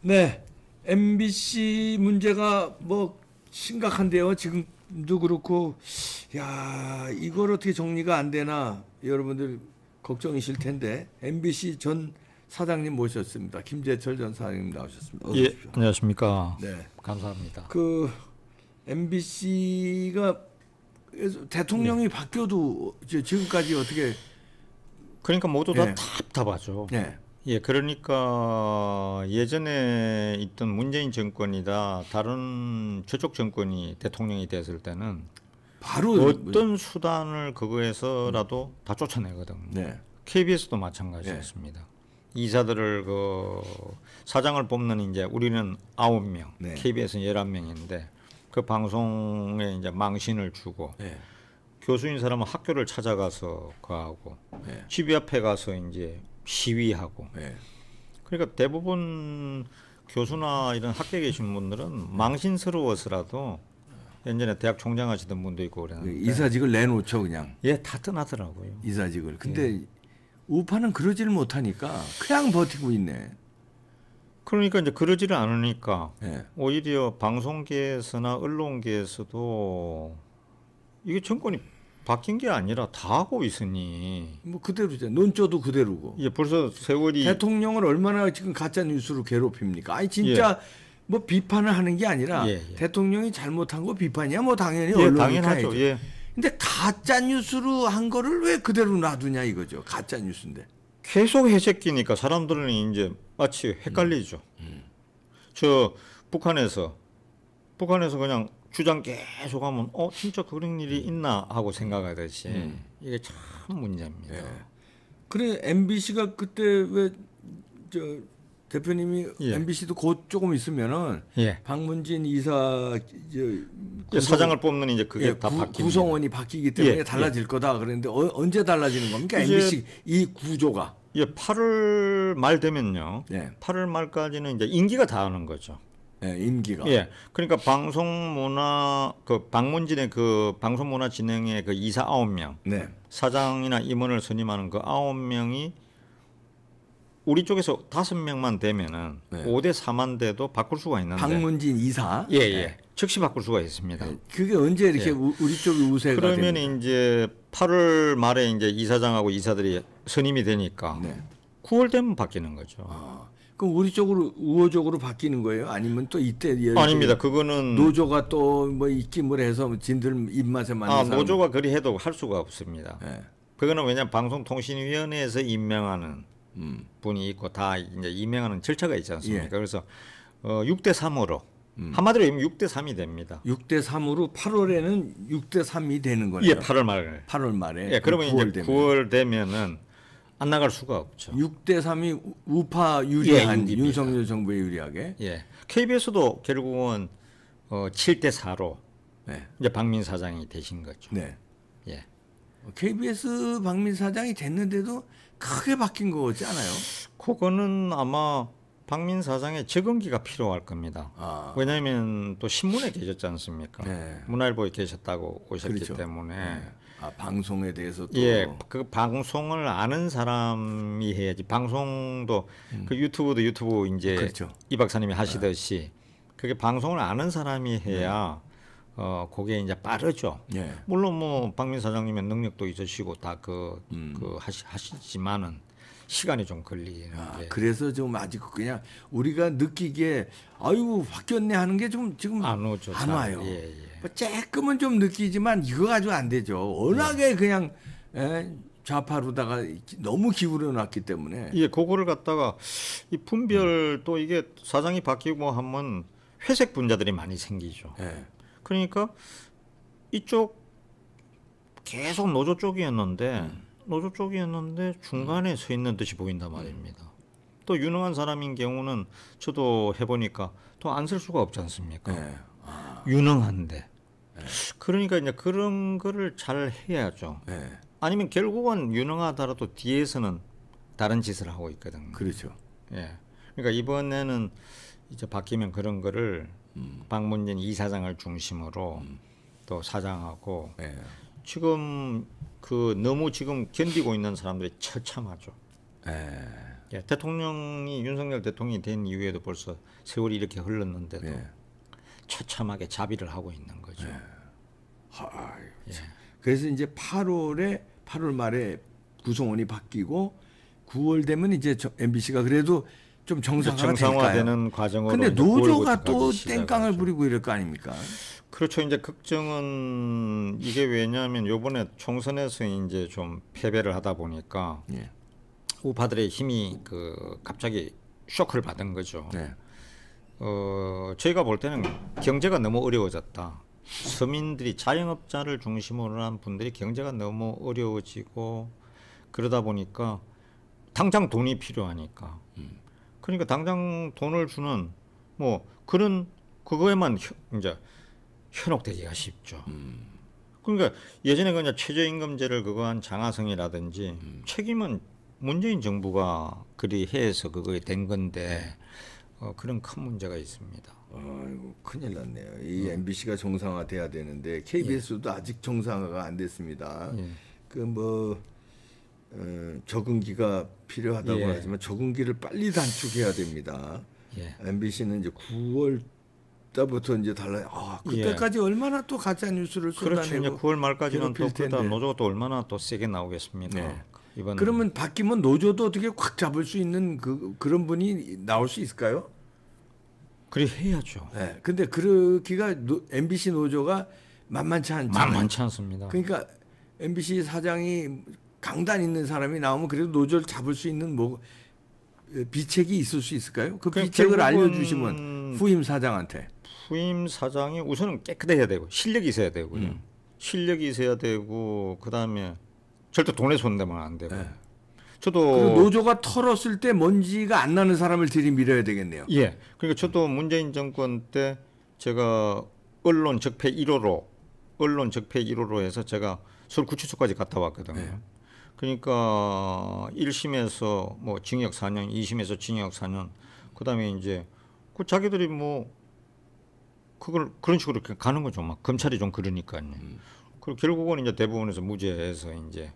네. MBC 문제가 뭐 심각한데요. 지금도 그렇고 야, 이걸 어떻게 정리가 안 되나 여러분들 걱정이실 텐데 MBC 전 사장님 모셨습니다. 김재철 전 사장님 나오셨습니다. 예, 안녕하십니까. 네, 감사합니다. 그 MBC가 대통령이 네. 바뀌어도 지금까지 어떻게 그러니까 모두 다 네. 답답하죠. 네. 예, 그러니까 예전에 있던 문재인 정권이다 다른 최적 정권이 대통령이 됐을 때는 바로 어떤 수단을 그거에서라도 음. 다 쫓아내거든요. 네. KBS도 마찬가지였습니다. 네. 이사들을 그 사장을 뽑는 이제 우리는 아홉 명, 네. KBS는 열한 명인데 그 방송에 이제 망신을 주고 네. 교수인 사람은 학교를 찾아가서 그하고 네. 집 앞에 가서 이제 시위하고. 네. 그러니까 대부분 교수나 이런 학계에 계신 분들은 예. 망신스러워서라도 예전에 대학 총장 하시던 분도 있고 그랬는 그 이사직을 내놓죠 그냥. 예, 다 떠나더라고요. 이사직을. 근데 예. 우파는 그러지를 못하니까 그냥 버티고 있네. 그러니까 이제 그러지를 않으니까 예. 오히려 방송계에서나 언론계에서도 이게 정권이 바뀐 게 아니라 다 하고 있으니 뭐 그대로죠. 논조도 그대로고. 예, 벌써 세월이 대통령을 얼마나 지금 가짜 뉴스로 괴롭힙니까? 아니 진짜 예. 뭐 비판을 하는 게 아니라 예, 예. 대통령이 잘못한 거 비판이야. 뭐 당연히 예, 당연하죠. 예. 근데 가짜 뉴스로 한 거를 왜 그대로 놔두냐 이거죠. 가짜 뉴스인데. 계속 해제끼니까 사람들은 이제 마치 헷갈리죠. 음. 음. 저 북한에서 북한에서 그냥 주장 계속하면 어 진짜 그런 일이 있나 하고 생각하듯이 음. 이게 참 문제입니다. 예. 그래 MBC가 그때 왜 저 대표님이 예. MBC도 곧 조금 있으면은 예. 박문진 이사 저제 예, 구성, 사장을 뽑는 이제 그게 예, 다 바뀌 구성원이 바뀌기 때문에 예, 달라질 거다 그랬는데 어, 언제 달라지는 겁니까 MBC 이 구조가? 예, 8월 말 되면요. 예. 8월 말까지는 이제 임기가 다하는 거죠. 네, 임기가. 예. 그러니까 방송 문화 그 방문진의 그 방송 문화 진행의그 이사 아홉 명, 네. 사장이나 임원을 선임하는 그 아홉 명이 우리 쪽에서 다섯 명만 되면은 네. 5대 4만 돼도 바꿀 수가 있는데. 방문진 이사. 예, 네. 예. 네. 즉시 바꿀 수가 있습니다. 네. 그게 언제 이렇게 예. 우리 쪽이 우세가 그러면 됩니까? 이제 8월 말에 이제 이사장하고 이사들이 선임이 되니까 네. 9월 되면 바뀌는 거죠. 아. 그럼 우리 쪽으로 우호적으로 바뀌는 거예요? 아니면 또 이때 아닙니다. 그거는 노조가 또 뭐 입김을 해서 진들 입맛에 맞는 아, 사람. 노조가 그리 해도 할 수가 없습니다. 네. 그거는 왜냐 방송통신위원회에서 임명하는 음. 분이 있고 다 이제 임명하는 절차가 있지 않습니까? 예. 그래서 어, 6대 3으로 음. 한마디로 얘기면 6대 3이 됩니다. 6대 3으로 8월에는 6대 3이 되는 거예요 예, 8월 말에. 8월 말에. 예, 그러면 9월 이제 되면. 9월 되면은 안 나갈 수가 없죠. 6대 3이 우파 유리한 예, 윤석열 정부에 유리하게. 예. KBS도 결국은 어, 7대 4로 네. 이제 박민 사장이 되신 거죠. 네. 예. KBS 박민 사장이 됐는데도 크게 바뀐 거지 않아요? 그거는 아마 박민 사장의 적응기가 필요할 겁니다. 아. 왜냐하면 또 신문에 계셨지 않습니까? 네. 문화일보에 계셨다고 오셨기 그렇죠. 때문에 네. 아, 방송에 대해서 또 예, 그 방송을 아는 사람이 해야지 방송도 음. 그 유튜브도 유튜브 이제 그렇죠. 이 박사님이 네. 하시듯이 네. 그게 방송을 아는 사람이 해야 네. 어 그게 이제 빠르죠. 예. 물론 뭐 박민 사장님의 능력도 있으시고 다그그 음. 그 하시, 하시지만은 시간이 좀걸리긴 아, 그래서 좀 아직 그냥 우리가 느끼기에 아유 바뀌었네 하는 게 좀 지금 안 오죠. 안 와요. 예, 예. 뭐 조금은 좀 느끼지만 이거 가지고 안 되죠. 워낙에 예. 그냥 예, 좌파로다가 너무 기울여 놨기 때문에. 예, 그거를 갖다가 이 분별 음. 또 이게 사장이 바뀌고 하면 회색 분자들이 많이 생기죠. 예. 그러니까 이쪽 계속 노조 쪽이었는데. 음. 노조 쪽이었는데 중간에 서 있는 듯이 보인단 음. 말입니다. 또 유능한 사람인 경우는 저도 해보니까 또 안 쓸 수가 없지 않습니까? 네. 아. 유능한데. 네. 그러니까 이제 그런 거를 잘 해야죠. 네. 아니면 결국은 유능하더라도 뒤에서는 다른 짓을 하고 있거든요. 그렇죠. 예. 그러니까 이번에는 이제 바뀌면 그런 거를 음. 박문진 이사장을 중심으로 음. 또 사장하고 네. 지금 그 너무 지금 견디고 있는 사람들이 철참하죠. 예. 예, 대통령이 윤석열 대통령이 된 이후에도 벌써 세월이 이렇게 흘렀는데도 예. 처참하게 자비를 하고 있는 거죠. 예. 하, 예. 그래서 이제 8월에 8월 말에 구성원이 바뀌고 9월 되면 이제 MBC가 그래도 좀 정상화가 그러니까 정상화되는 과정으로 근데 노조가 또 땡깡을 부리고 이럴 거 아닙니까? 그렇죠. 이제 걱정은 이게 왜냐하면 요번에 총선에서 이제 좀 패배를 하다 보니까 예. 우파들의 힘이 그 갑자기 쇼크를 받은 거죠. 네. 어, 저희가 볼 때는 경제가 너무 어려워졌다. 서민들이 자영업자를 중심으로 한 분들이 경제가 너무 어려워지고 그러다 보니까 당장 돈이 필요하니까 음. 그러니까 당장 돈을 주는 뭐 그런 그거에만 이제 현혹되기가 쉽죠. 음. 그러니까 예전에 그냥 최저임금제를 그거 한 장하성이라든지 음. 책임은 문재인 정부가 그리 해서 그거에 된 건데 어, 그런 큰 문제가 있습니다. 아이고 큰일 났네요. 이 음. MBC가 정상화돼야 되는데 KBS도 예. 아직 정상화가 안 됐습니다. 예. 그뭐 어, 적응기가 필요하다고 예. 하지만 적응기를 빨리 단축해야 됩니다. 예. MBC는 이제 9월 때부터 이제 달라. 아 그때까지 예. 얼마나 또 가짜 뉴스를 그렇죠. 쏟아내고 그렇죠. 9월 말까지는 또 그다 노조가 또 얼마나 또 세게 나오겠습니까? 네. 이번 그러면 바뀌면 노조도 어떻게 확 잡을 수 있는 그 그런 분이 나올 수 있을까요? 그래 해야죠. 네. 근데 그러기가 노, MBC 노조가 만만치 않죠. 만만치 않습니다. 그러니까 MBC 사장이 강단 있는 사람이 나오면 그래도 노조를 잡을 수 있는 뭐 비책이 있을 수 있을까요? 그 그러니까 비책을 알려주시면 후임 사장한테. 후임 사장이 우선은 깨끗해야 되고 실력이 있어야 되고요. 음. 실력이 있어야 되고 그다음에 절대 돈에 손대면 안 되고. 네. 저도 노조가 털었을 때 먼지가 안 나는 사람을 들이밀어야 되겠네요. 예. 그러니까 저도 문재인 정권 때 제가 언론 적폐 1호로 언론 적폐 1호로 해서 제가 서울 구치소까지 갔다 왔거든요. 네. 그러니까 1심에서 뭐 징역 4년, 2심에서 징역 4년, 그 다음에 이제 그 자기들이 뭐 그걸 그런 식으로 이렇게 가는 거죠. 막 검찰이 좀 그러니까요. 음. 그리고 결국은 이제 대부분에서 무죄해서 이제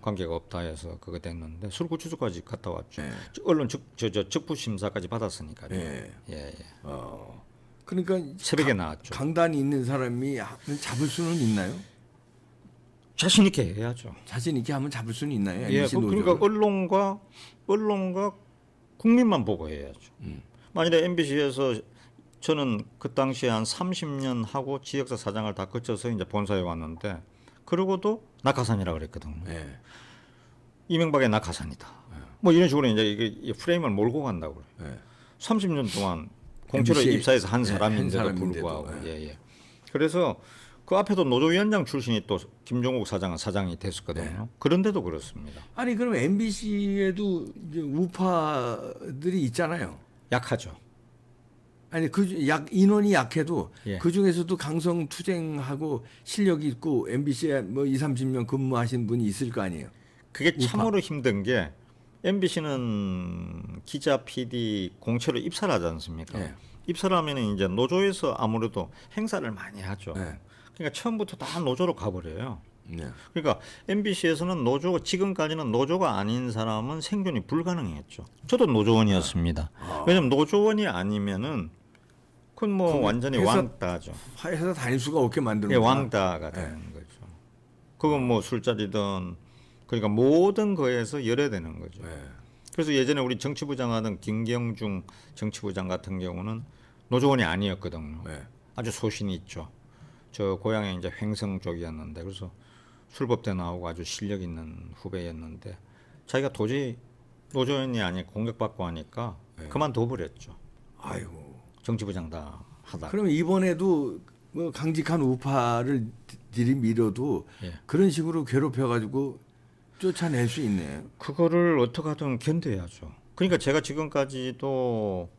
관계가 없다 해서 그거 됐는데 술고추수까지 갔다 왔죠. 네. 언론 즉저저 적부 심사까지 받았으니까요. 네. 예. 예. 어. 그러니까 새벽에 강, 나왔죠. 강단이 있는 사람이 잡을 수는 있나요? 자신 있게 해야죠. 자신 있게 하면 잡을 수는 있나요? 예, 그러니까 언론과 언론과 국민만 보고 해야죠. 음. 만일에 MBC에서 저는 그 당시에 한 30년 하고 지역사 사장을 다 거쳐서 이제 본사에 왔는데 그러고도 낙하산이라 그랬거든요. 예. 이명박의 낙하산이다. 예. 뭐 이런 식으로 이제 이게 프레임을 몰고 간다고 그래 예. 30년 동안 공채로 MBC에, 입사해서 한 예, 사람인데도, 한 불구하고 예, 예. 예. 그래서 그 앞에도 노조위원장 출신이 또 김종국 사장은 사장이 됐었거든요. 네. 그런데도 그렇습니다. 아니 그럼 MBC에도 우파들이 있잖아요. 약하죠. 아니 그 약 인원이 약해도 예. 그 중에서도 강성 투쟁하고 실력 있고 MBC에 뭐 2, 30년 근무하신 분이 있을 거 아니에요. 그게 우파. 참으로 힘든 게 MBC는 기자, PD 공채로 입사를 하지 않습니까? 예. 입사를 하면 이제 노조에서 아무래도 행사를 많이 하죠. 예. 그러니까 처음부터 다 노조로 가버려요. 네. 그러니까 MBC에서는 노조 지금까지는 노조가 아닌 사람은 생존이 불가능했죠. 저도 노조원이었습니다. 아. 아. 왜냐면 하 노조원이 아니면은 그건 뭐 완전히 회사, 왕따죠. 회사 다닐 수가 없게 만드는 예, 왕따가 예. 되는 네. 거죠. 그건 뭐 술자리든 그러니까 모든 거에서 열애되는 거죠. 네. 그래서 예전에 우리 정치부장 하던 김경중 정치부장 같은 경우는 노조원이 아니었거든요. 네. 아주 소신이 있죠. 저 고향이 이제 횡성 쪽이었는데 그래서 술법대 나오고 아주 실력 있는 후배였는데 자기가 도저히 노조연이 아니 공격받고 하니까 네. 그만둬버렸죠. 아이고 정치부장 다 하다. 그럼 이번에도 뭐 강직한 우파를 들이밀어도 예. 그런 식으로 괴롭혀가지고 쫓아낼 수 있네요. 그거를 어떻게 하든 견뎌야죠. 그러니까 제가 지금까지도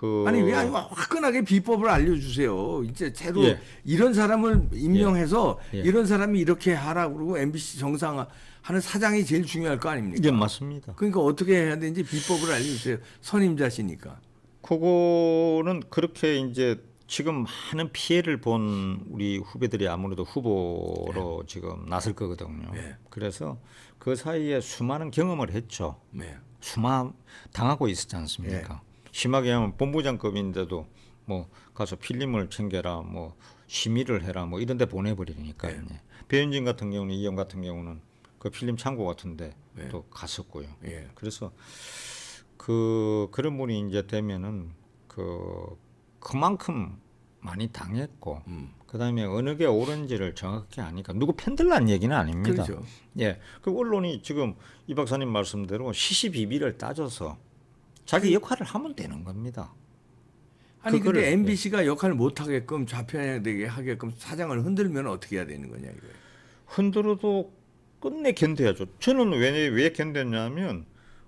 그... 아니 왜 화끈하게 비법을 알려주세요. 이제 새로 예. 이런 사람을 임명해서 예. 예. 이런 사람이 이렇게 하라 그러고 MBC 정상화 하는 사장이 제일 중요할 거 아닙니까? 예 맞습니다. 그러니까 어떻게 해야 되는지 비법을 알려주세요. 선임자시니까. 그거는 그렇게 이제 지금 많은 피해를 본 우리 후배들이 아무래도 후보로 네. 지금 나설 거거든요. 네. 그래서 그 사이에 수많은 경험을 했죠. 네. 수많 당하고 있었지 않습니까? 네. 심하게 하면 본부장급인데도 뭐 가서 필름을 챙겨라 뭐 심의를 해라 뭐 이런 데 보내버리니까요. 네. 예. 배현진 같은 경우는 이영 같은 경우는 그 필름 창고 같은데 예. 또 갔었고요. 예. 그래서 그 그런 분이 이제 되면은 그 그만큼 많이 당했고 음. 그다음에 어느 게 옳은지를 정확히 아니까 누구 편들란 얘기는 아닙니다. 그렇죠. 예, 그 언론이 지금 이 박사님 말씀대로 시시비비를 따져서 자기 역할을 하면 되는 겁니다. 아니 그거 근데 MBC가 예. 역할을 못 하게끔 좌편향되게 하게끔 사장을 흔들면 어떻게 해야 되는 거냐 이거. 흔들어도 끝내 견뎌야죠. 저는 왜 왜 견뎠냐면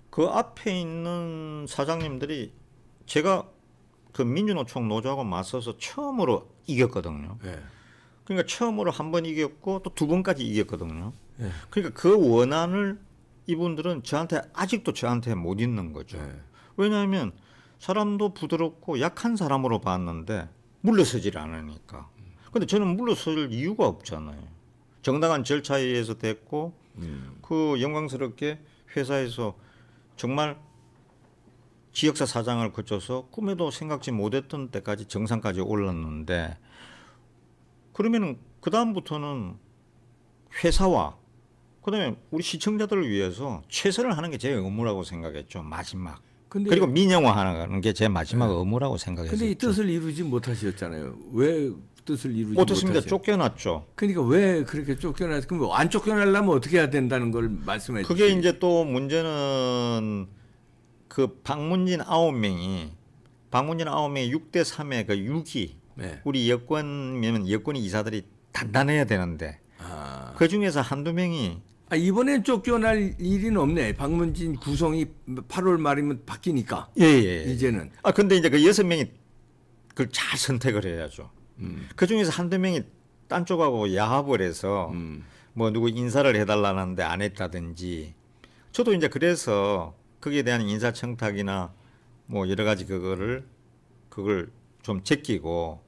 그 앞에 있는 사장님들이 제가 그 민주노총 노조하고 맞서서 처음으로 이겼거든요. 예. 그러니까 처음으로 한 번 이겼고 또 두 번까지 이겼거든요. 예. 그러니까 그 원한을 이분들은 저한테 아직도 저한테 못 있는 거죠. 예. 왜냐하면 사람도 부드럽고 약한 사람으로 봤는데 물러서질 않으니까. 근데 저는 물러설 이유가 없잖아요. 정당한 절차에 의해서 됐고 음. 그 영광스럽게 회사에서 정말 지역사 사장을 거쳐서 꿈에도 생각지 못했던 때까지 정상까지 올랐는데 그러면은 그 다음부터는 회사와 그다음에 우리 시청자들을 위해서 최선을 하는 게 제 의무라고 생각했죠 마지막 그리고 민영화하는 게 제 마지막 네. 의무라고 생각했어요. 근데 이 뜻을 이루지 못하셨잖아요. 왜 뜻을 이루지 못했습니다. 쫓겨났죠. 그러니까 왜 그렇게 쫓겨났? 그럼 안 쫓겨나려면 어떻게 해야 된다는 걸 말씀해 주세요. 그게 이제 또 문제는 그 박문진 아홉 명이 박문진 아홉 명이 6대 3의 그 6이 네. 우리 여권이면 여권이 이사들이 단단해야 되는데 아. 그 중에서 한두 명이 아, 이번엔 쫓겨날 일은 없네. 방문진 구성이 8월 말이면 바뀌니까. 예, 예, 예. 이제는. 아 근데 이제 그 여섯 명이 그걸 잘 선택을 해야죠. 음. 그 중에서 한두 명이 딴 쪽하고 야합을 해서 음. 뭐 누구 인사를 해달라는데 안 했다든지. 저도 이제 그래서 거기에 대한 인사청탁이나 뭐 여러 가지 그거를 그걸 좀 제끼고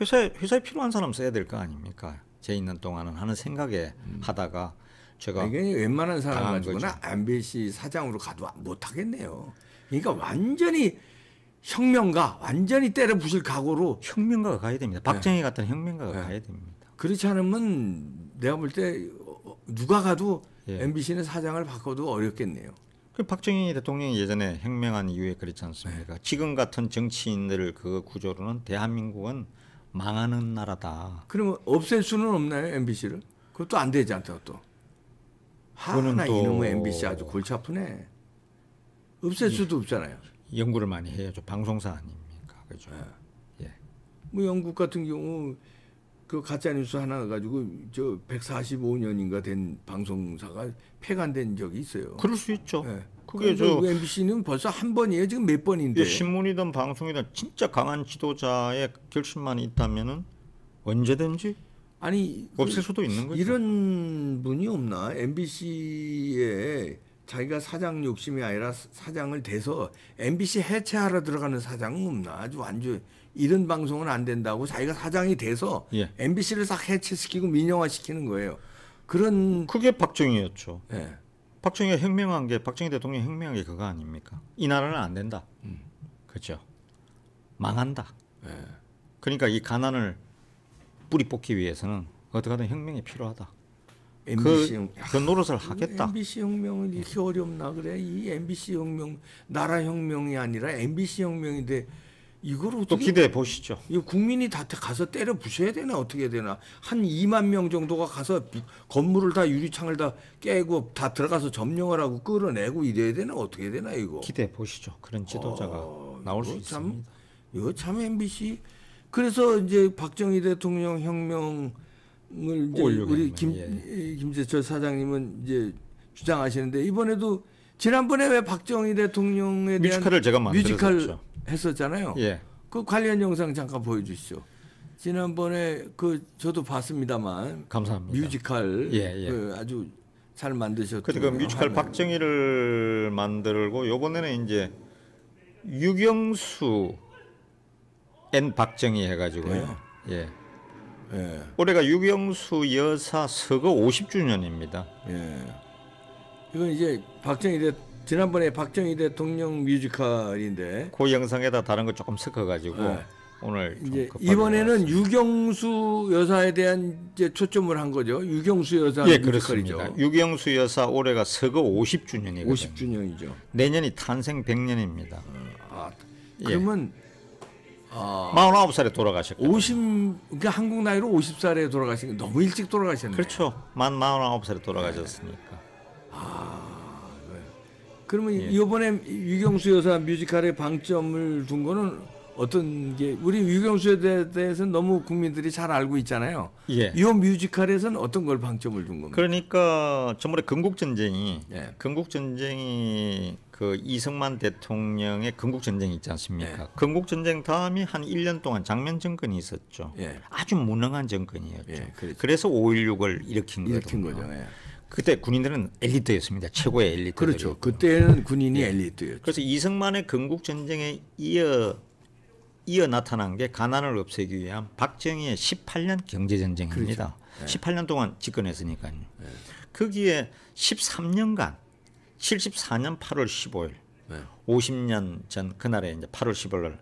회사에 회사에 필요한 사람 써야 될 거 아닙니까? 제 있는 동안은 하는 생각에 음. 하다가 제가 이게 웬만한 사람 가지고는 MBC 사장으로 가도 못 하겠네요. 그러니까 완전히 혁명가 완전히 때려 부실 각오로 혁명가가 가야 됩니다. 네. 박정희 네. 같은 혁명가가 네. 가야 됩니다. 그렇지 않으면 내가 볼때 어, 누가 가도 예. MBC는 사장을 바꿔도 어렵겠네요. 그 박정희 대통령이 예전에 혁명한 이후에 그렇지 않습니까? 네. 지금 같은 정치인들 그 구조로는 대한민국은 망하는 나라다. 그러면 없앨 수는 없나요 MBC를? 그것도 안 되지 않다 또. 하나 또... 이놈의 MBC 아주 골치 아프네. 없앨 수도 없잖아요. 연구를 많이 해야죠. 방송사 아닙니까, 그죠? 네. 예. 뭐 영국 같은 경우 그 가짜 뉴스 하나 가지고 저 145년인가 된 방송사가 폐간된 적이 있어요. 그럴 수 있죠. 예. 그게 그러니까 저 MBC는 뭐 벌써 한 번이에요. 지금 몇 번인데. 예, 신문이든 방송이든 진짜 강한 지도자의 결심만 있다면은 언제든지 아니 없을 수도 있는 거죠. 이런 분이 없나? MBC에 자기가 사장 욕심이 아니라 사장을 대서 MBC 해체하러 들어가는 사장은 없나? 아주 완전 이런 방송은 안 된다고 자기가 사장이 돼서 예. MBC를 싹 해체시키고 민영화시키는 거예요. 그런 그게 박정희였죠. 예. 박정희가 혁명한 게 박정희 대통령 혁명한 게 그거 아닙니까? 이 나라는 안 된다. 음. 그렇죠. 망한다. 예. 그러니까 이 가난을 뿌리 뽑기 위해서는 어떻게든 혁명이 필요하다. MBC 그, 그 노릇을 하겠다. MBC 혁명은 이렇게 예. 어렵나 그래? 이 MBC 혁명 나라 혁명이 아니라 MBC 혁명인데 이걸 어떻게 또 기대해 보시죠. 이 국민이 다 가서 때려 부셔야 되나 어떻게 되나 한 2만 명 정도가 가서 건물을 다 유리창을 다 깨고 다 들어가서 점령을 하고 끌어내고 이래야 되나 어떻게 되나 이거 기대해 보시죠. 그런 지도자가 어, 나올 수 참, 있습니다. 이거 참 MBC 그래서 이제 박정희 대통령 혁명을 이제 우리 김 예. 예. 김재철 사장님은 이제 주장하시는데 이번에도 지난번에 왜 박정희 대통령에 대한 뮤지컬을 제가 뮤지컬 했었잖아요. 예. 그 관련 영상 잠깐 보여주시죠. 지난번에 그 저도 봤습니다만 감사합니다. 뮤지컬 예, 예. 그 아주 잘 만드셨죠. 그 뮤지컬 하면. 네. 박정희를 만들고 요번에는 이제 유경수 N 박정희 해가지고요. 네. 예. 예. 올해가 유경수 여사 서거 50주년입니다. 예. 이건 이제 박정희 대 지난번에 박정희 대통령 뮤지컬인데 그 영상에다 다른 거 조금 섞어가지고 예. 오늘 이제 이번에는 유경수 여사에 대한 이제 초점을 한 거죠. 유경수 여사 예, 뮤지컬이죠. 그렇습니다. 유경수 여사 올해가 서거 50주년이거든요. 50주년이죠. 내년이 탄생 100년입니다. 아, 예. 그러면 예. 아. 49살에 돌아가셨고. 50, 그러니까 한국 나이로 50살에 돌아가신, 너무 일찍 돌아가셨네요. 그렇죠. 만 49살에 돌아가셨으니까. 아, 네. 아, 그러면 예. 이번에 유경수 여사 뮤지컬의 방점을 둔 거는 어떤 게 우리 유경수에 대해서는 너무 국민들이 잘 알고 있잖아요. 예. 이 뮤지컬에서는 어떤 걸 방점을 둔 겁니까? 그러니까 저번에 건국 전쟁이 예. 건국 전쟁이 그 이승만 대통령의 건국 전쟁 있지 않습니까? 예. 건국 전쟁 다음에 한 1년 동안 장면 정권이 있었죠. 예. 아주 무능한 정권이었죠. 예, 그렇죠. 그래서 5.16을 일으킨, 일으킨 거죠. 예. 그때 군인들은 엘리트였습니다. 최고의 엘리트. 그렇죠. 그때는 군인이 예. 엘리트였죠. 그래서 이승만의 건국 전쟁에 이어 이어 나타난 게 가난을 없애기 위한 박정희의 18년 경제전쟁입니다. 그렇죠. 네. 18년 동안 집권했으니까요. 네. 거기에 13년간 74년 8월 15일 네. 50년 전 그날에 이제 8월 15일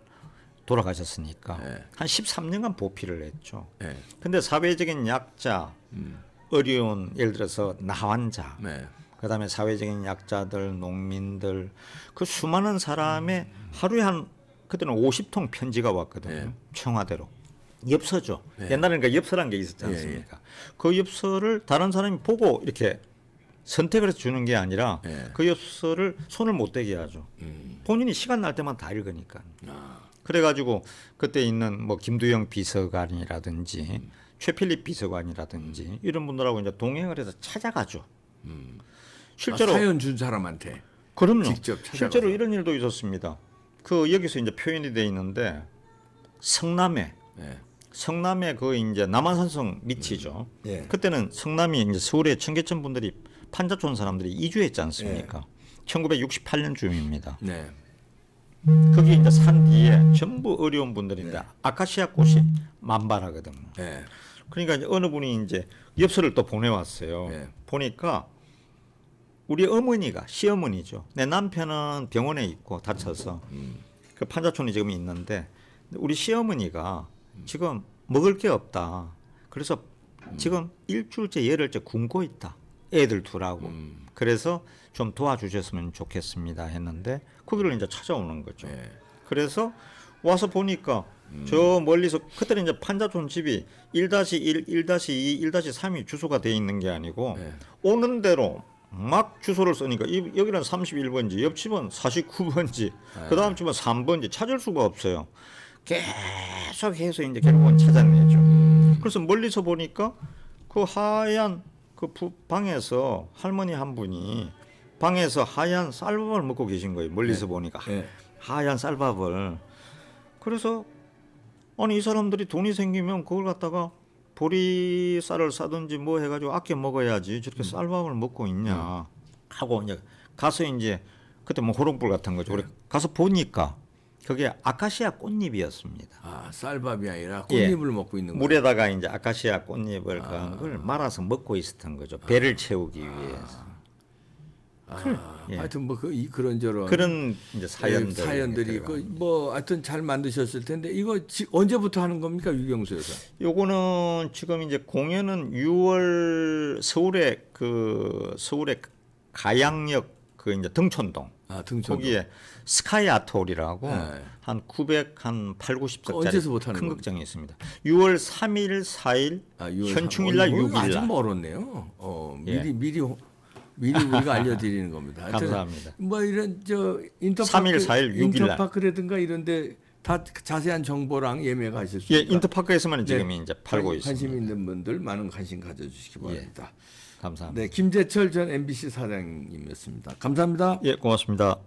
돌아가셨으니까 네. 한 13년간 보필을 했죠. 네. 근데 사회적인 약자, 음. 어려운 예를 들어서 나환자, 네. 그다음에 사회적인 약자들, 농민들 그 수많은 사람의 하루에 한 그때는 50통 편지가 왔거든요. 예. 청와대로. 엽서죠. 예. 옛날에는 그 그러니까 엽서란 게 있었지 예, 예. 않습니까? 그 엽서를 다른 사람이 보고 이렇게 선택을 해서 주는 게 아니라 예. 그 엽서를 손을 못 대게 하죠. 음. 본인이 시간 날 때만 다 읽으니까. 아. 그래가지고 그때 있는 뭐 김두영 비서관이라든지 음. 최필립 비서관이라든지 음. 이런 분들하고 이제 동행을 해서 찾아가죠. 음. 실제로 아, 사연 준 사람한테 그럼요. 직접 찾아가서. 실제로 이런 일도 있었습니다. 그 여기서 이제 표현이 돼 있는데 성남에 네. 성남에 그 이제 남한산성 밑이죠. 네. 그때는 성남이 이제 서울의 청계천 분들이 판자촌 사람들이 이주했지 않습니까? 예. 네. 1968년 쯤입니다. 네. 거기 이제 산 뒤에 전부 어려운 분들인데 예. 아카시아 꽃이 만발하거든요. 그러니까 이제 어느 분이 이제 엽서를 또 보내왔어요. 보니까 우리 어머니가 시어머니죠. 내 남편은 병원에 있고 다쳐서 음. 그 판자촌이 지금 있는데 우리 시어머니가 음. 지금 먹을 게 없다. 그래서 음. 지금 일주일째 열흘째 굶고 있다. 애들 두라고. 음. 그래서 좀 도와주셨으면 좋겠습니다 했는데 그들을 이제 찾아오는 거죠. 네. 그래서 와서 보니까 음. 저 멀리서 그때 이제 판자촌 집이 1-1, 1-2, 1-3이 주소가 돼 있는 게 아니고 네. 오는 대로 막 주소를 쓰니까 이, 여기는 31번지, 옆집은 49번지, 그 다음 집은 3번지 찾을 수가 없어요. 계속해서 이제 음. 결국은 찾아내죠. 그래서 멀리서 보니까 그 하얀 그 방에서 할머니 한 분이 방에서 하얀 쌀밥을 먹고 계신 거예요. 멀리서 네. 보니까 네. 하얀 쌀밥을. 그래서 아니 이 사람들이 돈이 생기면 그걸 갖다가 보리쌀을 사든지뭐 해가지고 아껴 먹어야지 저렇게 음. 쌀밥을 먹고 있냐 음. 하고 이제 가서 이제 그때 뭐 호롱불 같은 거죠. 그래 네. 가서 보니까 그게 아카시아 꽃잎이었습니다. 아 쌀밥이 아니라 예. 꽃잎을 예. 먹고 있는 거예요. 물에다가 이제 아카시아 꽃잎을 아. 그 그걸 말아서 먹고 있었던 거죠. 아. 배를 아. 채우기 위해서. 아, 예. 하여튼 뭐그 그런 저런 그런 이제 사연들 예, 사연들이 그뭐 하여튼 잘 만드셨을 텐데 이거 지, 언제부터 하는 겁니까 유경수 여서 요거는 지금 이제 공연은 6월 서울에그 서울의 가양역 그 이제 등촌동 아, 등촌동. 거기에 스카이 아토홀이라고 네. 한 900, 한 8, 90석짜리 큰 극장이 있습니다. 6월 3일, 4일, 아, 6월 현충일날 6일날. 어, 아직 멀었네요. 어, 미리 예. 미리 미리 우리가 알려드리는 겁니다. 감사합니다. 뭐 이런 저 인터파크, 3일, 4일, 인터파크라든가 이런데 다 자세한 정보랑 예매가 있을 수 있습니다. 예, 인터파크에서만 네. 지금 이제 팔고 관심 있습니다. 관심 있는 분들 많은 관심 가져주시기 예. 바랍니다. 예, 감사합니다. 네, 김재철 전 MBC 사장님이었습니다. 감사합니다. 예, 고맙습니다.